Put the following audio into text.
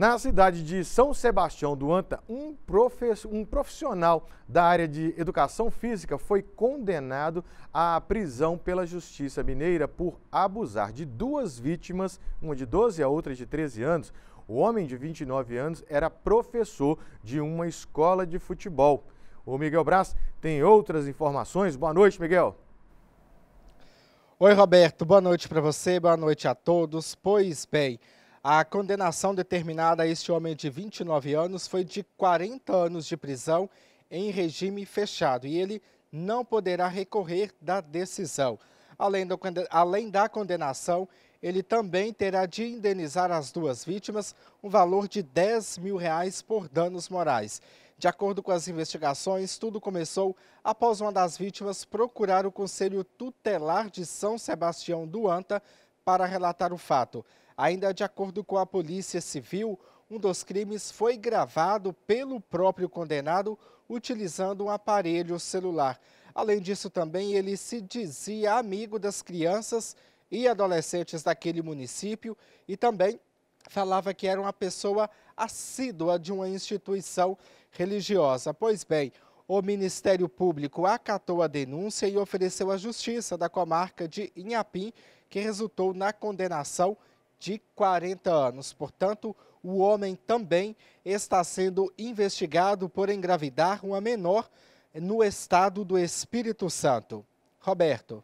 Na cidade de São Sebastião do Anta, um, um profissional da área de educação física foi condenado à prisão pela Justiça Mineira por abusar de duas vítimas, uma de 12 e a outra de 13 anos. O homem de 29 anos era professor de uma escola de futebol. O Miguel Braz tem outras informações. Boa noite, Miguel. Oi, Roberto. Boa noite para você, boa noite a todos. Pois bem. A condenação determinada a este homem de 29 anos foi de 40 anos de prisão em regime fechado e ele não poderá recorrer da decisão. Além, do, além, da condenação, ele também terá de indenizar as duas vítimas um valor de 10 mil reais por danos morais. De acordo com as investigações, tudo começou após uma das vítimas procurar o Conselho Tutelar de São Sebastião do Anta para relatar o fato. Ainda de acordo com a Polícia Civil, um dos crimes foi gravado pelo próprio condenado utilizando um aparelho celular. Além disso, também ele se dizia amigo das crianças e adolescentes daquele município e também falava que era uma pessoa assídua de uma instituição religiosa. Pois bem, o Ministério Público acatou a denúncia e ofereceu à Justiça da comarca de Inhapim, que resultou na condenação de 40 anos. Portanto, o homem também está sendo investigado por engravidar uma menor no estado do Espírito Santo. Roberto.